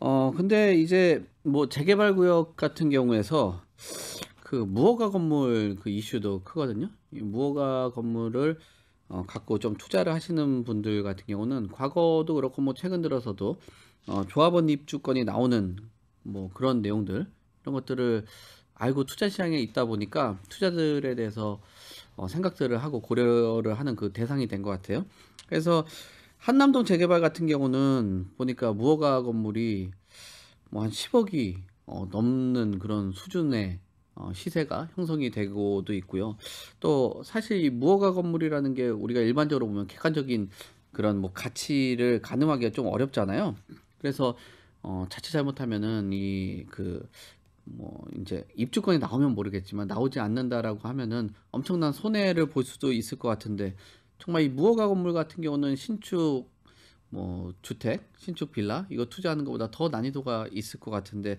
어 근데 이제 뭐 재개발 구역 같은 경우에서 그 무허가 건물 그 이슈도 크거든요. 이 무허가 건물을 어, 갖고 좀 투자를 하시는 분들 같은 경우는 과거도 그렇고 뭐 최근 들어서도 어, 조합원 입주권이 나오는 뭐 그런 내용들 이런 것들을 알고 투자 시장에 있다 보니까 투자들에 대해서 어, 생각들을 하고 고려를 하는 그 대상이 된 것 같아요. 그래서 한남동 재개발 같은 경우는 보니까 무허가 건물이 뭐한 10억이 어, 넘는 그런 수준의 어, 시세가 형성이 되고도 있고요. 또 사실 이 무허가 건물이라는 게 우리가 일반적으로 보면 객관적인 그런 뭐 가치를 가늠하기가 좀 어렵잖아요. 그래서 어, 자칫 잘못하면은 이 그 뭐 이제 입주권이 나오면 모르겠지만 나오지 않는다라고 하면은 엄청난 손해를 볼 수도 있을 것 같은데 정말 이 무허가 건물 같은 경우는 신축 뭐 주택, 신축 빌라 이거 투자하는 것보다 더 난이도가 있을 것 같은데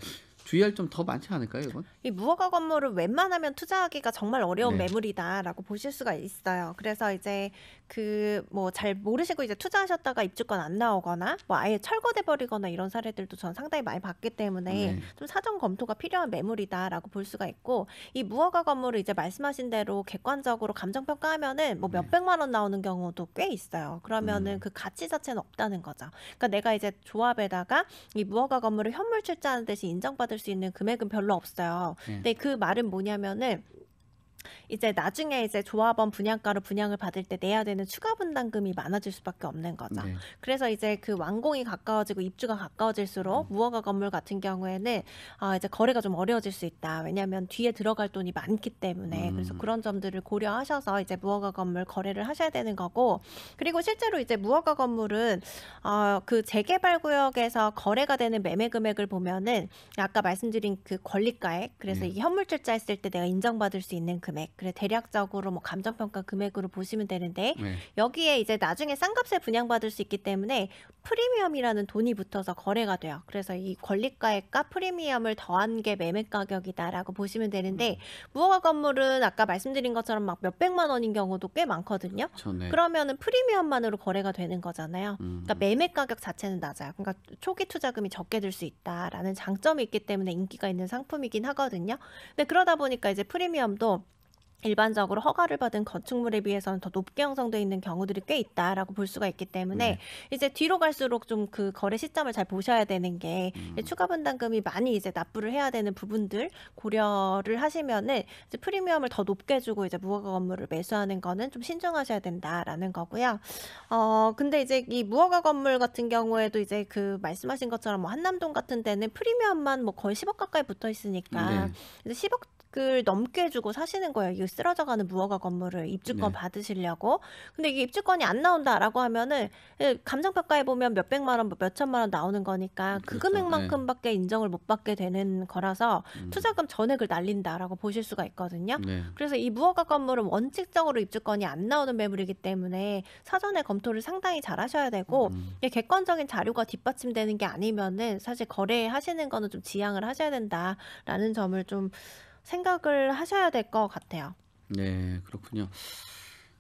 주의할 점 더 많지 않을까요, 이건? 이 무허가 건물을 웬만하면 투자하기가 정말 어려운 네. 매물이다라고 보실 수가 있어요. 그래서 이제 그 뭐 잘 모르시고 이제 투자하셨다가 입주권 안 나오거나 뭐 아예 철거돼 버리거나 이런 사례들도 저는 상당히 많이 봤기 때문에 네. 좀 사전 검토가 필요한 매물이다라고 볼 수가 있고 이 무허가 건물을 이제 말씀하신 대로 객관적으로 감정 평가하면은 뭐 네. 몇백만 원 나오는 경우도 꽤 있어요. 그러면은 음. 그 가치 자체는 없다는 거죠. 그러니까 내가 이제 조합에다가 이 무허가 건물을 현물 출자하는 대신 인정받을 수 있는 금액은 별로 없어요. 네. 근데 그 말은 뭐냐면은 이제 나중에 이제 조합원 분양가로 분양을 받을 때 내야 되는 추가 분담금이 많아질 수밖에 없는 거죠. 네. 그래서 이제 그 완공이 가까워지고 입주가 가까워질수록 음. 무허가 건물 같은 경우에는 아 이제 거래가 좀 어려워질 수 있다. 왜냐하면 뒤에 들어갈 돈이 많기 때문에 음. 그래서 그런 점들을 고려하셔서 이제 무허가 건물 거래를 하셔야 되는 거고 그리고 실제로 이제 무허가 건물은 어그 재개발 구역에서 거래가 되는 매매 금액을 보면은 아까 말씀드린 그 권리가액 그래서 네. 이게 현물출자 했을 때 내가 인정받을 수 있는 그 금액, 그래 대략적으로 뭐 감정평가 금액으로 보시면 되는데 네. 여기에 이제 나중에 싼값에 분양받을 수 있기 때문에 프리미엄이라는 돈이 붙어서 거래가 돼요. 그래서 이 권리가액과 프리미엄을 더한 게 매매 가격이다라고 보시면 되는데 음. 무허가 건물은 아까 말씀드린 것처럼 막 몇백만 원인 경우도 꽤 많거든요. 그렇죠, 네. 그러면은 프리미엄만으로 거래가 되는 거잖아요. 음. 그러니까 매매 가격 자체는 낮아요. 그러니까 초기 투자금이 적게 들 수 있다라는 장점이 있기 때문에 인기가 있는 상품이긴 하거든요. 근데 그러다 보니까 이제 프리미엄도 일반적으로 허가를 받은 건축물에 비해서는 더 높게 형성돼 있는 경우들이 꽤 있다라고 볼 수가 있기 때문에 네. 이제 뒤로 갈수록 좀 그 거래 시점을 잘 보셔야 되는 게 음. 추가 분담금이 많이 이제 납부를 해야 되는 부분들 고려를 하시면은 이제 프리미엄을 더 높게 주고 이제 무허가 건물을 매수하는 거는 좀 신중하셔야 된다라는 거고요. 어 근데 이제 이 무허가 건물 같은 경우에도 이제 그 말씀하신 것처럼 뭐 한남동 같은 데는 프리미엄만 뭐 거의 10억 가까이 붙어 있으니까 네. 이제 10억 을 넘게 주고 사시는 거예요. 쓰러져가는 무허가 건물을 입주권 네. 받으시려고. 근데 이게 입주권이 안 나온다라고 하면은 예, 감정 평가에 보면 몇 백만 원, 몇 천만 원 나오는 거니까 음, 그 그렇죠. 금액만큼밖에 네. 인정을 못 받게 되는 거라서 음. 투자금 전액을 날린다라고 보실 수가 있거든요. 네. 그래서 이 무허가 건물은 원칙적으로 입주권이 안 나오는 매물이기 때문에 사전에 검토를 상당히 잘 하셔야 되고 음. 객관적인 자료가 뒷받침되는 게 아니면은 사실 거래하시는 거는 좀 지양을 하셔야 된다라는 점을 좀 생각을 하셔야 될 것 같아요. 네, 그렇군요.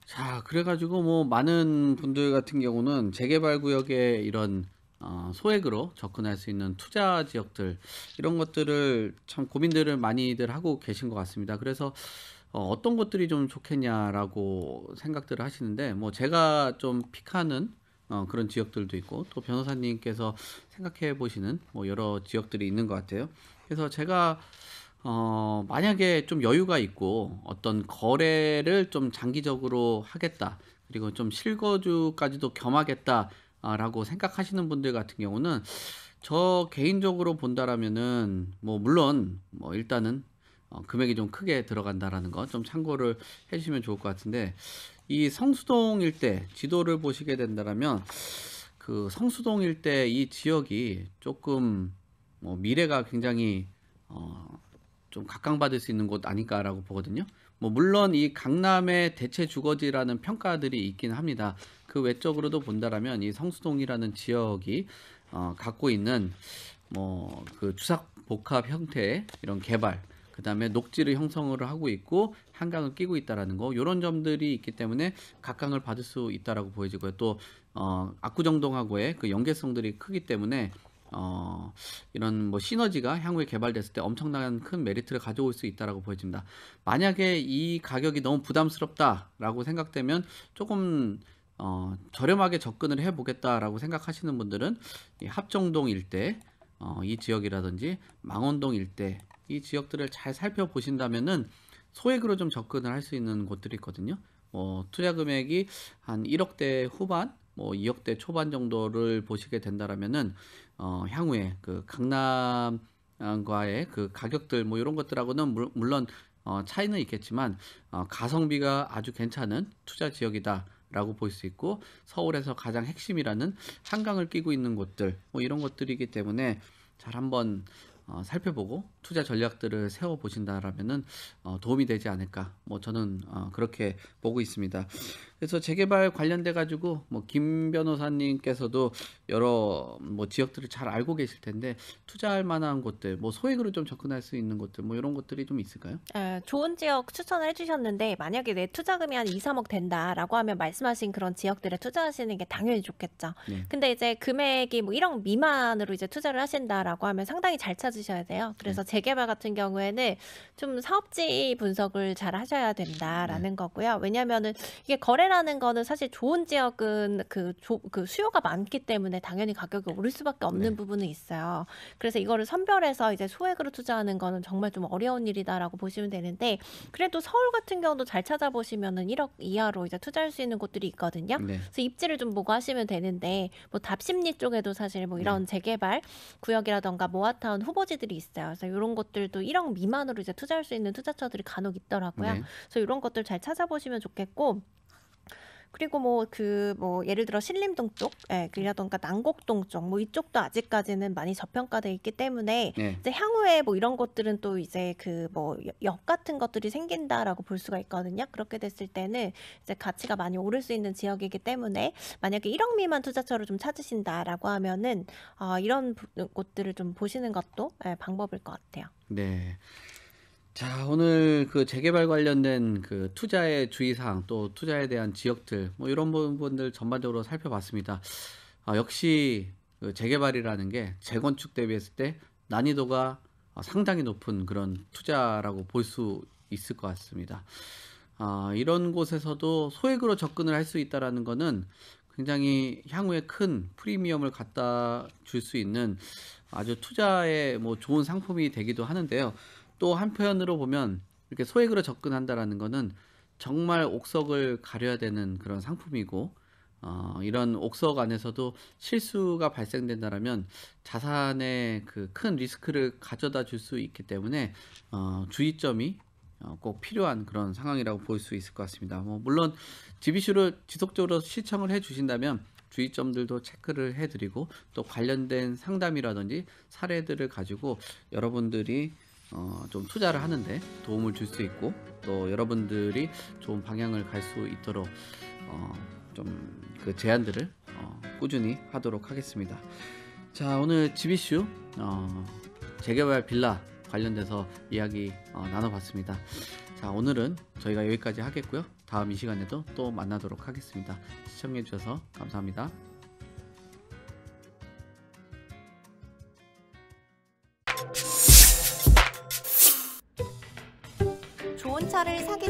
자, 그래가지고 뭐 많은 분들 같은 경우는 재개발 구역의 이런 어, 소액으로 접근할 수 있는 투자 지역들 이런 것들을 참 고민들을 많이들 하고 계신 것 같습니다. 그래서 어, 어떤 것들이 좀 좋겠냐라고 생각들을 하시는데 뭐 제가 좀 픽하는 어, 그런 지역들도 있고 또 변호사님께서 생각해 보시는 뭐 여러 지역들이 있는 것 같아요. 그래서 제가 어, 만약에 좀 여유가 있고 어떤 거래를 좀 장기적으로 하겠다. 그리고 좀 실거주까지도 겸하겠다라고 생각하시는 분들 같은 경우는 저 개인적으로 본다라면은 뭐 물론 뭐 일단은 어, 금액이 좀 크게 들어간다라는 거좀 참고를 해주시면 좋을 것 같은데 이 성수동 일대 지도를 보시게 된다라면 그 성수동 일대 이 지역이 조금 뭐 미래가 굉장히 어, 좀 각광받을 수 있는 곳 아닐까라고 보거든요. 뭐 물론 이 강남의 대체 주거지라는 평가들이 있긴 합니다. 그 외적으로도 본다라면 이 성수동이라는 지역이 어, 갖고 있는 뭐그추삭 복합 형태 이런 개발 그 다음에 녹지를 형성을 하고 있고 한강을 끼고 있다라는 거 이런 점들이 있기 때문에 각광을 받을 수 있다라고 보여지고요 또 어, 압구정동하고의 그 연계성들이 크기 때문에 어, 이런 뭐 시너지가 향후에 개발됐을 때 엄청난 큰 메리트를 가져올 수 있다라고 보여집니다. 만약에 이 가격이 너무 부담스럽다라고 생각되면 조금 어, 저렴하게 접근을 해보겠다라고 생각하시는 분들은 이 합정동 일대, 어, 이 지역이라든지 망원동 일대 이 지역들을 잘 살펴보신다면은 소액으로 좀 접근을 할 수 있는 곳들이 있거든요. 뭐 투자 금액이 한 1억대 후반 뭐 2억대 초반 정도를 보시게 된다라면은 어, 향후에 그 강남과의 그 가격들 뭐 이런 것들하고는 물, 물론 어, 차이는 있겠지만 어, 가성비가 아주 괜찮은 투자 지역이다. 라고 볼 수 있고 서울에서 가장 핵심이라는 한강을 끼고 있는 곳들 뭐 이런 것들이기 때문에 잘 한번 어, 살펴보고 투자 전략들을 세워 보신다라면은 어, 도움이 되지 않을까 뭐 저는 어, 그렇게 보고 있습니다. 그래서 재개발 관련돼 가지고 뭐 김 변호사님께서도 여러 뭐 지역들을 잘 알고 계실 텐데 투자할 만한 곳들 뭐 소액으로 좀 접근할 수 있는 곳들 뭐 이런 것들이 좀 있을까요? 아, 좋은 지역 추천을 해주셨는데 만약에 내 투자금이 한 2, 3억 된다라고 하면 말씀하신 그런 지역들에 투자하시는 게 당연히 좋겠죠. 네. 근데 이제 금액이 뭐 1억 미만으로 이제 투자를 하신다라고 하면 상당히 잘 찾으셔야 돼요. 그래서 네. 재개발 같은 경우에는 좀 사업지 분석을 잘 하셔야 된다라는 네. 거고요. 왜냐하면은 이게 거래 해외라는 거는 사실 좋은 지역은 그, 조, 그 수요가 많기 때문에 당연히 가격이 오를 수밖에 없는 네. 부분은 있어요. 그래서 이거를 선별해서 이제 소액으로 투자하는 거는 정말 좀 어려운 일이다라고 보시면 되는데 그래도 서울 같은 경우도 잘 찾아보시면은 1억 이하로 이제 투자할 수 있는 곳들이 있거든요. 네. 그래서 입지를 좀 보고 하시면 되는데 뭐 답심리 쪽에도 사실 뭐 이런 네. 재개발 구역이라던가 모아타운 후보지들이 있어요. 그래서 이런 것들도 1억 미만으로 이제 투자할 수 있는 투자처들이 간혹 있더라고요. 네. 그래서 이런 것들 잘 찾아보시면 좋겠고 그리고 뭐그뭐 그 뭐 예를 들어 신림동 쪽, 예, 리라던가 난곡동 쪽, 뭐 이쪽도 아직까지는 많이 저평가돼 있기 때문에 네. 이제 향후에 뭐 이런 것들은 또 이제 그 뭐 역 같은 것들이 생긴다라고 볼 수가 있거든요. 그렇게 됐을 때는 이제 가치가 많이 오를 수 있는 지역이기 때문에 만약에 1억 미만 투자처를 좀 찾으신다라고 하면은 아, 어, 이런 곳들을 좀 보시는 것도 예, 방법일 것 같아요. 네. 자, 오늘 그 재개발 관련된 그 투자의 주의사항 또 투자에 대한 지역들 뭐 이런 부분들 전반적으로 살펴봤습니다. 아, 역시 그 재개발이라는 게 재건축 대비했을 때 난이도가 상당히 높은 그런 투자라고 볼 수 있을 것 같습니다. 아, 이런 곳에서도 소액으로 접근을 할 수 있다라는 것은 굉장히 향후에 큰 프리미엄을 갖다 줄 수 있는 아주 투자에 뭐 좋은 상품이 되기도 하는데요. 또 한편으로 보면 이렇게 소액으로 접근한다라는 거는 정말 옥석을 가려야 되는 그런 상품이고 어, 이런 옥석 안에서도 실수가 발생된다라면 자산에 그큰 리스크를 가져다 줄 수 있기 때문에 어, 주의점이 어, 꼭 필요한 그런 상황이라고 볼 수 있을 것 같습니다. 뭐 물론 GBC를 지속적으로 시청을 해 주신다면 주의점들도 체크를 해드리고 또 관련된 상담이라든지 사례들을 가지고 여러분들이 어, 좀 투자를 하는데 도움을 줄 수 있고 또 여러분들이 좋은 방향을 갈 수 있도록 어, 좀 그 제안들을 어, 꾸준히 하도록 하겠습니다. 자 오늘 지비슈 어, 재개발 빌라 관련돼서 이야기 어, 나눠봤습니다. 자 오늘은 저희가 여기까지 하겠고요. 다음 이 시간에도 또 만나도록 하겠습니다. 시청해주셔서 감사합니다.